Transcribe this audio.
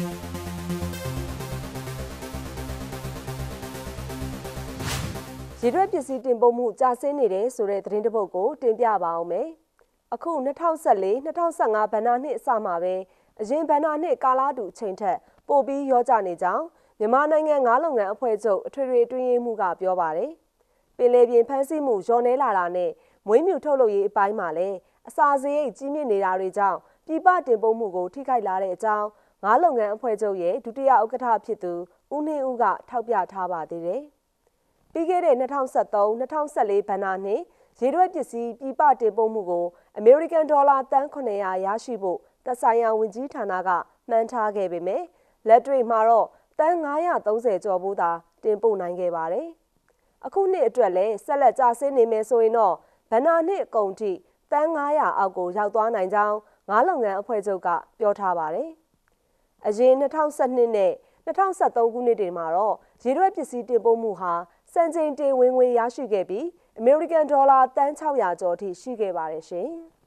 ရည်ရွယ်ပစ္စည်းတင်ပို့မှုကြာဆင်းနေတယ်ဆိုတဲ့သတင်းတစ်ပုဒ်ကို တင်ပြပါအောင်မယ်။အခု2014 2015ဘဏ္ဍာနှစ်အစမှာပဲအရင်ဘဏ္ဍာနှစ်ကာလတူချိန်ထက်ပိုပြီးရောကြနေကြောင်းမြန်မာနိုင်ငံငါးလုပ်ငန်းအဖွဲ့ချုပ်အထွေထွေအတွင်းရေးမှူးကပြောပါရယ်။ပင်လယ်ပြင်ဖမ်းဆီးမှုလျော့နေလာတာနဲ့မွေးမြူထုတ်လုပ်ရေးအပိုင်းမှာလည်းအစာစရိတ်ကြီးမြင့်နေတာတွေကြောင့်ပြည်ပတင်ပို့မှုကိုထိခိုက်လာတဲ့အကြောင်းငါးလုပ်ငန်းအဖွဲ့ချုပ်ရဲ့ဒုတိယဥက္ကဋ္ဌဖြစ်သူဦးနှင်းဦးကထောက်ပြထားပါသေးတယ်။ပြီးခဲ့တဲ့2023-2024ဘဏ္ဍာနှစ်ရေတွက်ပစ္စည်းပြည်ပတင်ပို့မှုကိုအမေရိကန်ဒေါ်လာတန်900ရရှိဖို့သက်ဆိုင်ရာဝန်ကြီးဌာနကမှန်းထားခဲ့ပေမဲ့လက်တွေ့မှာတော့တန်930ကျော်ဘူးသာတင်ပို့နိုင်ခဲ့ပါတယ်။အခုနှစ်အတွက်လည်းဆက်လက်ကျဆင်းနေမယ်ဆိုရင်တော့ဘဏ္ဍာနှစ်အကုန်ထိတန်900အောက်ကိုရောက်သွားနိုင်ကြောင်းငါးလုပ်ငန်းအဖွဲ့ချုပ်ကပြောထားပါတယ်။အရင်2012နဲ့2013ခုနှစ်တွေမှာတော့ရေရွက်ပစ္စည်းတင်ပို့မှုဟာစံချိန်တင်ဝင်ငွေရရှိခဲ့ပြီးအမေရိကန်ဒေါ်လာတန်း600ကျော်အထိရှိခဲ့ပါတယ်ရှင်။